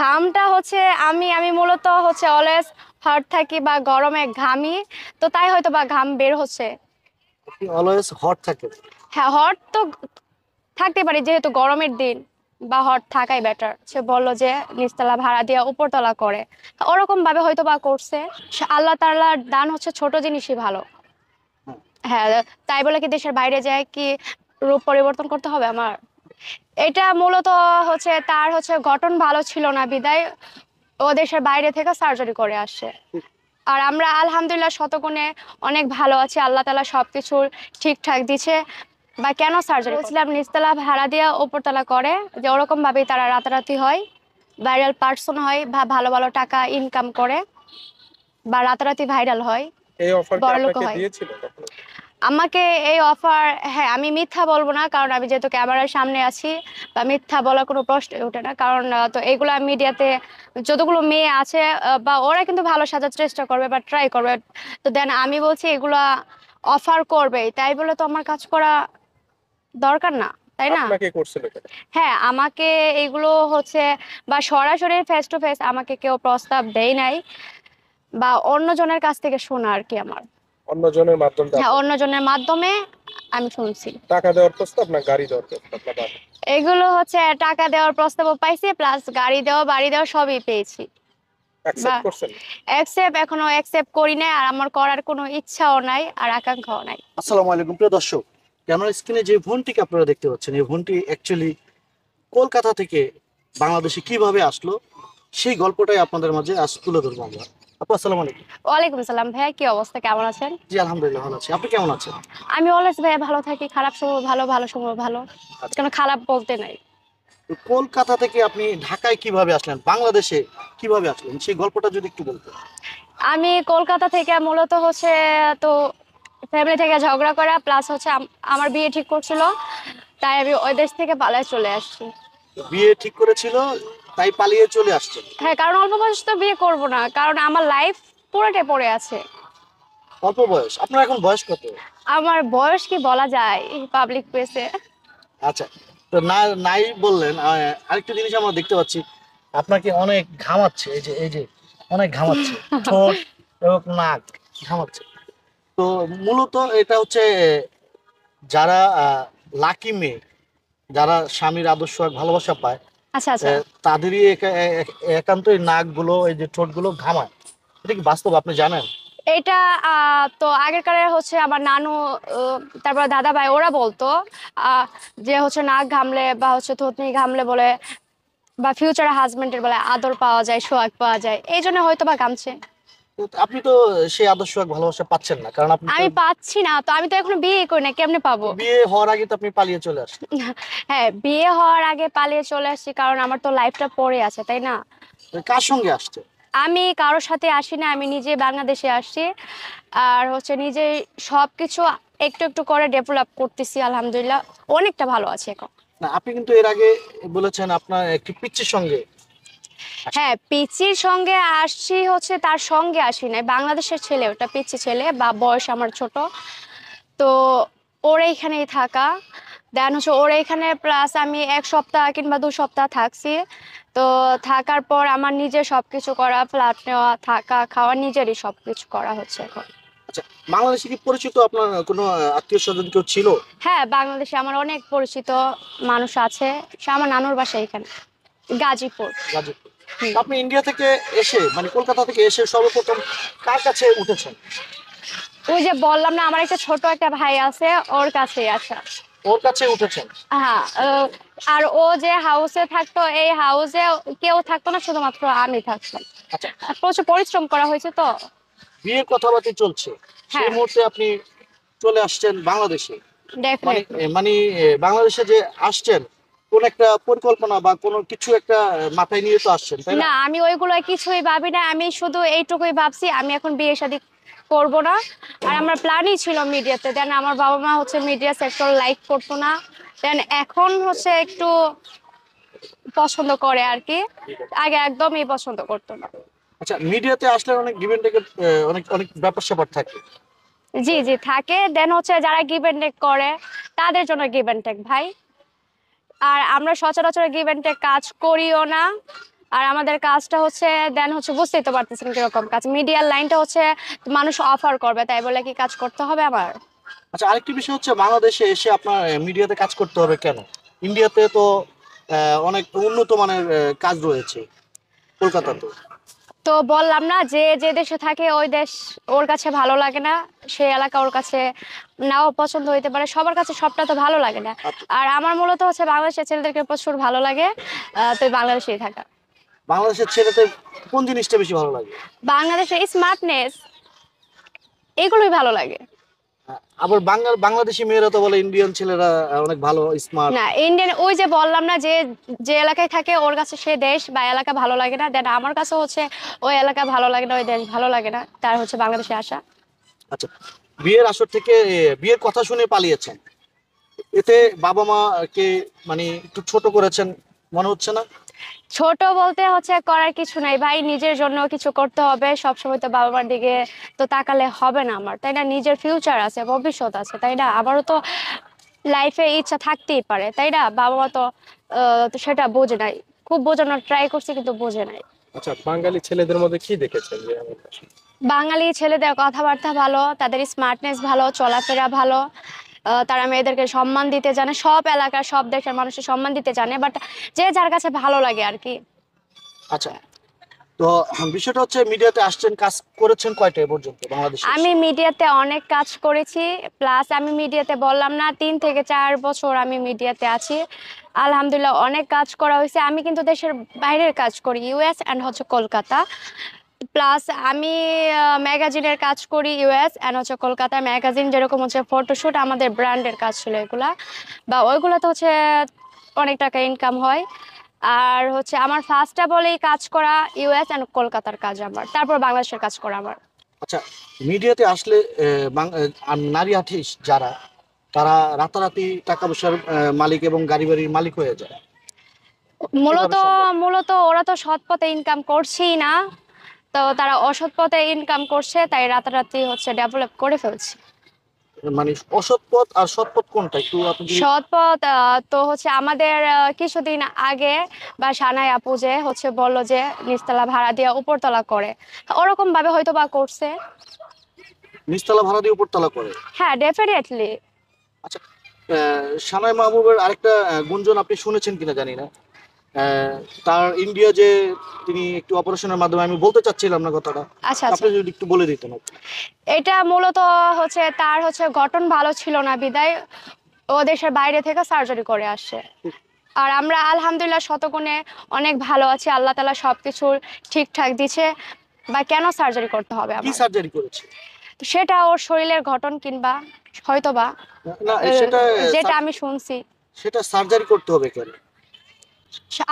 ঘামটা হচ্ছে আমি আমি মূলত হচ্ছে অলওয়েজ হট থাকি বা গরমে ঘামি তো তাই হয়তো বা ঘাম বের হচ্ছে অলওয়েজ হট থাকে হ্যাঁ হট তো থাকতে পারি যেহেতু গরমের দিন বা হট থাকাই বেটার সে বলল যে নিচতলা ভাড়া দিয়ে উপরতলা করে ওরকম ভাবে হয়তো বা করছে আল্লাহ তাল্লাহ দান হচ্ছে ছোট জিনিসই ভালো হ্যাঁ।, হ্যাঁ তাই বলে কি দেশের বাইরে যায় কি রূপ পরিবর্তন করতে হবে আমার এটা মূলত হচ্ছে তার হচ্ছে গঠন ভালো ছিল না বিদায় ও দেশের বাইরে থেকে সার্জারি করে আসে আর আমরা আলহামদুলিল্লাহ শতগুণে অনেক ভালো আছি আল্লাহ তালা সব কিছু ঠিকঠাক দিচ্ছে বা কেন সার্জারি বলছিলাম নিস্তলা ভাড়া দিয়ে ওপরতলা করে যে ওরকমভাবেই তারা রাতারাতি হয় ভাইরাল পার্সন হয় বা ভালো ভালো টাকা ইনকাম করে বা রাতারাতি ভাইরাল হয় এই অফার আমাকে এই অফার হ্যাঁ আমি মিথ্যা বলবো না কারণ আমি যেহেতু ক্যামেরার সামনে আছি বা মিথ্যা বলার কোনো প্রশ্ন ওঠে না কারণ তো এগুলা মিডিয়াতে যতগুলো মেয়ে আছে বা ওরা কিন্তু ভালো সাজার চেষ্টা করবে বা ট্রাই করবে তো দেন আমি বলছি এগুলা অফার করবে তাই বলে তো আমার কাজ করা দরকার না তাই না হ্যাঁ আমাকে এগুলো হচ্ছে বা সরাসরি ফেস টু ফেস আমাকে কেউ প্রস্তাব দেয় নাই বা অন্যজনের কাছ থেকে শোনা আর কি আমার অন্যজনের মাধ্যমে হ্যাঁ অন্যজনের মাধ্যমে আমি শুনছি টাকা দেওয়ার প্রস্তাব না গাড়ি দেওয়ার প্রস্তাব এগুলো হচ্ছে টাকা দেওয়ার প্রস্তাব পাইছি প্লাস গাড়ি দেওয়া বাড়ি দেওয়া সবই পেয়েছি অ্যাকসেপ্ট করছেন অ্যাকসেপ্ট এখনো অ্যাকসেপ্ট করি নাই আর আমার করার কোনো ইচ্ছাও নাই আর আকাঙ্ক্ষাও নাই আসসালামু আলাইকুম প্রিয় দর্শক ক্যামেরা স্ক্রিনে যে ভনটিকে আপনারা দেখতে পাচ্ছেন এই ভনটি অ্যাকচুয়ালি কলকাতা থেকে বাংলাদেশে কিভাবে আসলো সেই গল্পটাই আপনাদের মাঝে আজ তুলে ধরবো আমরা ওয়ালাইকুম ভাইয়া কি অবস্থা কেমন আছেন জি ভালো আপনি কেমন আছেন আমি ভাইয়া ভালো থাকি খারাপ সময় ভালো ভালো সময় ভালো আচ্ছা। খারাপ বলতে নাই কলকাতা থেকে আপনি ঢাকায় কিভাবে আসলেন বাংলাদেশে কিভাবে আসলেন সেই গল্পটা যদি আমি কলকাতা থেকে মূলত হচ্ছে তো ফ্যামিলি থেকে ঝগড়া করা প্লাস হচ্ছে আমার বিয়ে ঠিক করছিল তাই আমি ওই দেশ থেকে পালায় চলে আসছি বিয়ে ঠিক করেছিল তাই পালিয়ে চলে আসছেন হ্যাঁ কারণ অল্প বয়স তো বিয়ে করব না কারণ আমার লাইফ পুরোটাই পড়ে আছে অল্প বয়স আপনার এখন বয়স কত আমার বয়স কি বলা যায় পাবলিক প্লেসে আচ্ছা তো না নাই বললেন আরেকটা জিনিস আমরা দেখতে পাচ্ছি আপনাকে অনেক ঘামাচ্ছে এই যে এই যে অনেক ঘামাচ্ছে ঠোঁট এবং নাক ঘামাচ্ছে তো মূলত এটা হচ্ছে যারা লাকি মেয়ে যারা স্বামীর আদর্শ ভালোবাসা পায় আচ্ছা, আচ্ছা। তাদেরই একান্তই নাকগুলো এই যে ঠোঁটগুলো ঘামায় এটা কি বাস্তব আপনি জানেন এটা তো আগেরকার হচ্ছে আমার নানু তারপর দাদা ভাই ওরা বলতো যে হচ্ছে নাক ঘামলে বা হচ্ছে থতনি ঘামলে বলে বা ফিউচার হাজবেন্ডের বলে আদর পাওয়া যায় সোয়াগ পাওয়া যায় এই জন্য হয়তো বা ঘামছে আপনি তো সেই আদর্শ এক ভালোবাসা পাচ্ছেন না কারণ আপনি আমি পাচ্ছি না তো আমি তো বিয়ে করি না কেমনে পাবো বিয়ে হওয়ার আগে তো আপনি পালিয়ে চলে হ্যাঁ বিয়ে হওয়ার আগে পালিয়ে চলে আসছি কারণ আমার তো লাইফটা পড়ে আছে তাই না কার সঙ্গে আসছে আমি কারোর সাথে আসি না আমি নিজে বাংলাদেশে আসছি আর হচ্ছে নিজে সবকিছু একটু একটু করে ডেভেলপ করতেছি আলহামদুলিল্লাহ অনেকটা ভালো আছে এখন না আপনি কিন্তু এর আগে বলেছেন আপনার একটি পিচ্ছির সঙ্গে হ্যাঁ পিচির সঙ্গে আসছি হচ্ছে তার সঙ্গে আসি নাই বাংলাদেশের ছেলে ওটা পিচি ছেলে বা বয়স আমার ছোট তো ওর এইখানেই থাকা দেন হচ্ছে ওর এখানে প্লাস আমি এক সপ্তাহ কিংবা দু সপ্তাহ থাকছি তো থাকার পর আমার নিজে সবকিছু করা ফ্ল্যাট নেওয়া থাকা খাওয়া নিজেরই সবকিছু করা হচ্ছে এখন আচ্ছা, বাংলাদেশে কি পরিচিত আপনার কোনো আত্মীয় স্বজন কেউ ছিল হ্যাঁ বাংলাদেশে আমার অনেক পরিচিত মানুষ আছে সে আমার নানুর বাসা এখানে গাজীপুর গাজীপুর আপনি ইন্ডিয়া থেকে এসে মানে কলকাতা থেকে এসে সর্বপ্রথম কার কাছে উঠেছেন ওই যে বললাম না আমার একটা ছোট একটা ভাই আছে ওর কাছে আচ্ছা ওর কাছে উঠেছেন হ্যাঁ আর ও যে হাউসে থাকতো এই হাউসে কেউ থাকতো না শুধুমাত্র আমি থাকতাম আচ্ছা। প্রচুর পরিশ্রম করা হয়েছে তো বিয়ের কথাবার্তি চলছে হ্যাঁ। সেই মুহূর্তে আপনি চলে আসছেন বাংলাদেশে মানে, মানে বাংলাদেশে যে আসছেন কোন একটা পরিকল্পনা বা কোন কিছু একটা মাথায় নিয়ে তো আসছেন তাই না আমি ওইগুলো কিছুই ভাবি না আমি শুধু এইটুকুই ভাবছি আমি এখন বিয়ে না আর আমার প্ল্যানই ছিল মিডিয়াতে দেন আমার বাবা মা হচ্ছে মিডিয়া সেক্টর লাইক করতো না দেন এখন হচ্ছে একটু পছন্দ করে আর কি আগে একদমই পছন্দ করতো না আচ্ছা মিডিয়াতে আসলে অনেক অনেক অনেক ব্যাপার স্যাপার থাকে জি জি থাকে দেন হচ্ছে যারা গিভেন টেক করে তাদের জন্য গিভেন টেক ভাই আর আমরা সচরাচর গিভেন্টে কাজ করিও না আর আমাদের কাজটা হচ্ছে দেন হচ্ছে বুঝতেই তো পারতেছেন কিরকম কাজ মিডিয়ার লাইনটা হচ্ছে মানুষ অফার করবে তাই বলে কি কাজ করতে হবে আমার আচ্ছা আরেকটি বিষয় হচ্ছে বাংলাদেশে এসে আপনার মিডিয়াতে কাজ করতে হবে কেন ইন্ডিয়াতে তো অনেক উন্নত মানের কাজ রয়েছে কলকাতাতে তো বললাম না যে যে দেশে থাকে ওই দেশ ওর কাছে ভালো লাগে না সেই এলাকা ওর কাছে নাও পছন্দ হইতে পারে সবার কাছে সবটা তো ভালো লাগে না আর আমার মূলত হচ্ছে বাংলাদেশের ছেলেদেরকে প্রচুর ভালো লাগে তো বাংলাদেশেই থাকা বাংলাদেশের ছেলেতে কোন জিনিসটা বেশি ভালো লাগে বাংলাদেশের স্মার্টনেস এগুলোই ভালো লাগে আবার বাংলা বাংলাদেশি মেয়েরা তো বলে ইন্ডিয়ান ছেলেরা অনেক ভালো স্মার্ট না ইন্ডিয়ান ওই যে বললাম না যে যে এলাকায় থাকে ওর কাছে সে দেশ বা এলাকা ভালো লাগে না দেন আমার কাছে হচ্ছে ওই এলাকা ভালো লাগে না ওই দেশ ভালো লাগে না তার হচ্ছে বাংলাদেশে আসা আচ্ছা বিয়ের আসর থেকে বিয়ের কথা শুনে পালিয়েছেন এতে বাবা মা কে মানে একটু ছোট করেছেন মনে হচ্ছে না ছোট বলতে হচ্ছে করার কিছু নাই ভাই নিজের জন্য কিছু করতে হবে সবসময় তো বাবা মার দিকে তো তাকালে হবে না আমার তাই না নিজের ফিউচার আছে ভবিষ্যৎ আছে তাই না আমারও তো লাইফে ইচ্ছা থাকতেই পারে তাই না বাবা মা তো সেটা বোঝে নাই খুব বোঝানোর ট্রাই করছে কিন্তু বোঝে নাই আচ্ছা বাঙালি ছেলেদের মধ্যে কি দেখেছেন বাঙালি ছেলেদের কথাবার্তা ভালো তাদের স্মার্টনেস ভালো চলাফেরা ভালো তারা মেয়েদেরকে সম্মান দিতে জানে সব এলাকার সব দেশের মানুষের সম্মান দিতে জানে বাট যে যার কাছে ভালো লাগে আর কি আচ্ছা তো বিষয়টা হচ্ছে মিডিয়াতে আসছেন কাজ করেছেন কয়টা পর্যন্ত বাংলাদেশে আমি মিডিয়াতে অনেক কাজ করেছি প্লাস আমি মিডিয়াতে বললাম না তিন থেকে চার বছর আমি মিডিয়াতে আছি আলহামদুলিল্লাহ অনেক কাজ করা হয়েছে আমি কিন্তু দেশের বাইরের কাজ করি ইউএস অ্যান্ড হচ্ছে কলকাতা প্লাস আমি ম্যাগাজিনের কাজ করি ইউএস অ্যান্ড হচ্ছে কলকাতায় ম্যাগাজিন যেরকম হচ্ছে ফটোশ্যুট আমাদের ব্র্যান্ডের কাজ ছিল এগুলা বা ওইগুলোতে হচ্ছে অনেক টাকা ইনকাম হয় আর হচ্ছে আমার ফার্স্টটা বলেই কাজ করা ইউএস অ্যান্ড কলকাতার কাজ আমার তারপর বাংলাদেশের কাজ করা আমার আচ্ছা মিডিয়াতে আসলে নারী আর্টিস্ট যারা তারা রাতারাতি টাকা পয়সার মালিক এবং গাড়ি বাড়ির মালিক হয়ে যায় মূলত মূলত ওরা তো সৎ পথে ইনকাম করছেই না তো তারা অসৎ পথে ইনকাম করছে তাই রাতারাতি হচ্ছে ডেভেলপ করে ফেলছে মানে যে নিচতলা ভাড়া দিয়ে উপরতলা করে ওরকম ভাবে হয়তো বা করছে উপরতলা করে হ্যাঁ ডেফিনেটলি আচ্ছা আরেকটা গুঞ্জন আপনি শুনেছেন কিনা জানি না তার ইন্ডিয়া যে তিনি একটু অপারেশনের মাধ্যমে আমি বলতে চাচ্ছিলাম না কথাটা আচ্ছা, আচ্ছা। আপনি যদি একটু বলে দিতেন এটা মূলত হচ্ছে তার হচ্ছে গঠন ভালো ছিল না বিদায় ও দেশের বাইরে থেকে সার্জারি করে আর আমরা আলহামদুলিল্লাহ শতগুণে অনেক ভালো আছি আল্লাহ তালা সবকিছু ঠিকঠাক দিচ্ছে বা কেন সার্জারি করতে হবে আমি সার্জারি করেছে সেটা ওর শরীরের গঠন কিংবা হয়তো বা যেটা আমি শুনছি সেটা সার্জারি করতে হবে কেন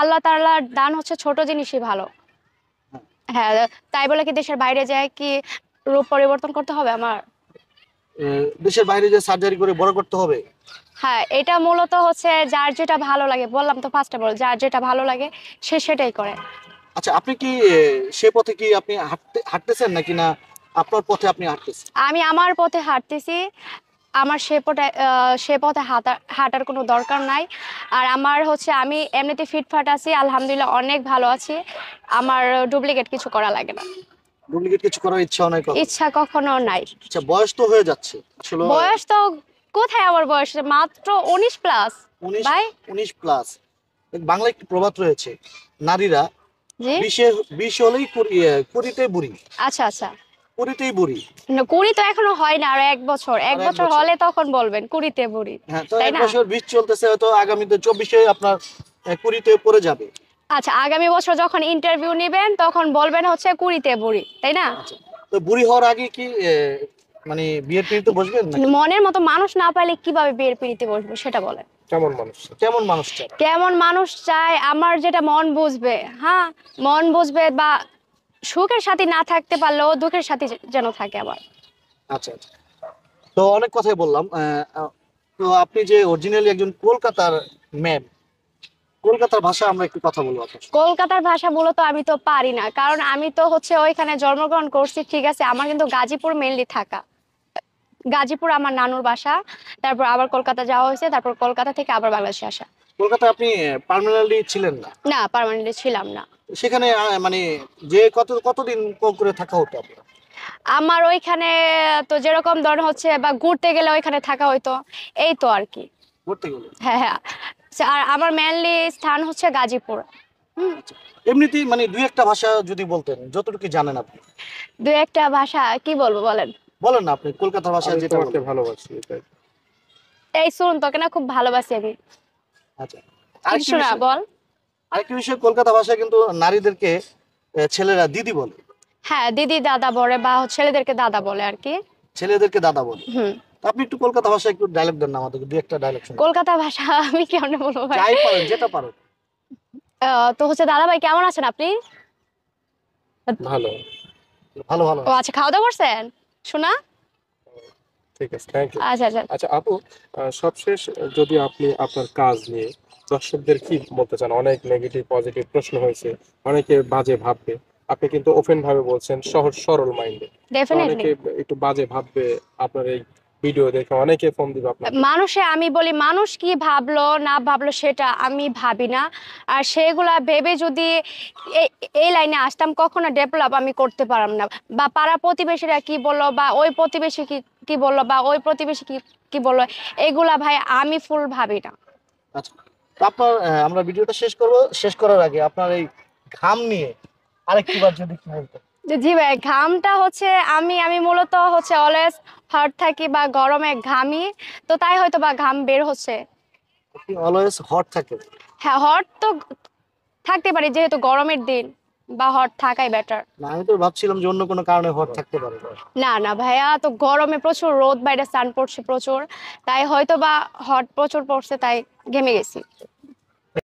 আল্লাহ তাল্লাহ দান হচ্ছে ছোট জিনিসই ভালো হ্যাঁ তাই বলে কি দেশের বাইরে যায় কি রূপ পরিবর্তন করতে হবে আমার দেশের বাইরে যে সার্জারি করে বড় করতে হবে হ্যাঁ এটা মূলত হচ্ছে যার যেটা ভালো লাগে বললাম তো ফার্স্টে বল যার যেটা ভালো লাগে সে সেটাই করে আচ্ছা আপনি কি সে পথে কি আপনি হাঁটতে হাঁটতেছেন নাকি না আপনার পথে আপনি হাঁটতেছেন আমি আমার পথে হাঁটতেছি আমার সে পথে সে পথে হাঁটা হাঁটার কোনো দরকার নাই আর আমার হচ্ছে আমি এমনিতে ফিটফাট আছি আলহামদুলিল্লাহ অনেক ভালো আছি আমার ডুপ্লিকেট কিছু করা লাগে না ডুপ্লিকেট কিছু করার ইচ্ছা নাই ইচ্ছা কখনো নাই আচ্ছা বয়স তো হয়ে যাচ্ছে বয়স তো কোথায় আমার বয়স মাত্র 19 প্লাস ভাই 19 প্লাস বাংলা একটি প্রবাদ রয়েছে নারীরা বিশে বিশ হলেই ইয়ে, কুড়িতে বুড়ি আচ্ছা আচ্ছা কুড়িতেই বুড়ি কুড়ি তো এখনো হয় না আর এক বছর এক বছর হলে তখন বলবেন কুড়িতে বুড়ি হ্যাঁ তো এক বছর বীজ চলতেছে হয়তো চব্বিশে আপনার কুড়িতে পড়ে যাবে আচ্ছা আগামী বছর যখন ইন্টারভিউ নেবেন তখন বলবেন হচ্ছে কুড়িতে বুড়ি তাই না আচ্ছা। তো বুড়ি হওয়ার আগে কি মানে বিয়ের পিড়িতে বসবেন মনের মতো মানুষ না পাইলে কিভাবে বিয়ের পিড়িতে বসবো সেটা বলেন কেমন মানুষ কেমন মানুষ চায় কেমন মানুষ চায় আমার যেটা মন বুঝবে হ্যাঁ মন বুঝবে বা সুখের সাথে না থাকতে পারলেও দুঃখের সাথে যেন থাকে আবার আচ্ছা, আচ্ছা তো অনেক কথাই বললাম তো আপনি যে অরিজিনালি একজন কলকাতার ম্যাম কলকাতার ভাষা আমরা একটু কথা বলবো কলকাতার ভাষা মূলত আমি তো পারি না কারণ আমি তো হচ্ছে ওইখানে জন্মগ্রহণ করছি ঠিক আছে আমার কিন্তু গাজীপুর মেনলি থাকা গাজীপুর আমার নানুর বাসা তারপর আবার কলকাতা যাওয়া হয়েছে তারপর কলকাতা থেকে আবার বাংলাদেশে আসা কলকাতা আপনি পার্মানেন্টলি ছিলেন না না পার্মানেন্টলি ছিলাম না সেখানে মানে যে কত কতদিন কম করে থাকা হতো আপনার আমার ওইখানে তো যেরকম ধরনের হচ্ছে বা ঘুরতে গেলে ওইখানে থাকা হইতো এই তো আর কি ঘুরতে গেলে হ্যাঁ হ্যাঁ আচ্ছা, আর আমার মেনলি স্থান হচ্ছে গাজীপুর আচ্ছা। এমনিতেই মানে দুই একটা ভাষা যদি বলতেন যতটুকু জানেন আপনি দুই একটা ভাষা কি বলবো বলেন বলেন না আপনি কলকাতা ভাষা যেটা ভালোবাসি এই শুনুন তোকে না খুব ভালোবাসি আমি আচ্ছা। কলকাতা ভাষায় কিন্তু নারীদেরকে ছেলেরা দিদি বলে হ্যাঁ দিদি দাদা বলে বা ছেলেদেরকে দাদা বলে আর কি ছেলেদেরকে দাদা বলে আপনি একটু কলকাতা ভাষায় একটু ডায়লগ দেন না একটা ডায়লগ কলকাতা ভাষা আমি কেমন বলবো ভাই যাই পারেন যেটা তো হচ্ছে দাদা ভাই কেমন আছেন আপনি ভালো ভালো ভালো ও আচ্ছা খাওয়া দাওয়া করছেন শোনা আচ্ছা, আচ্ছা। আচ্ছা, কাজ নিয়ে দর্শকদের অনেক বাজে ভাববে আপনি ওপেন ভাবে ভাববে ভিডিও অনেকে মানুষে আমি বলি মানুষ কি ভাবলো না ভাবলো সেটা আমি ভাবি না আর সেগুলা ভেবে যদি এই লাইনে আসতাম কখনো ডেভেলপ আমি করতে পারলাম না বা পাড়া প্রতিবেশীরা কি বললো বা ওই প্রতিবেশী কি কি বললো বা ওই প্রতিবেশী কি কি বললো এগুলা ভাই আমি ফুল ভাবি না আচ্ছা আপনার আমরা ভিডিওটা শেষ করব শেষ করার আগে আপনার এই ঘাম নিয়ে আরেকটিবার যদি কি বলতেন জি ভাই ঘামটা হচ্ছে আমি আমি মূলত হচ্ছে অলওয়েজ হট থাকি বা গরমে ঘামি তো তাই হয়তো বা ঘাম বের হচ্ছে অলওয়েজ হট থাকে হ্যাঁ হট তো থাকতে পারি যেহেতু গরমের দিন বা হট থাকাই বেটার না আমি তো ভাবছিলাম যে অন্য কোনো কারণে হট থাকতে পারে না না ভাইয়া তো গরমে প্রচুর রোদ বাইরে সান পড়ছে প্রচুর তাই হয়তো বা হট প্রচুর পড়ছে তাই ঘেমে গেছি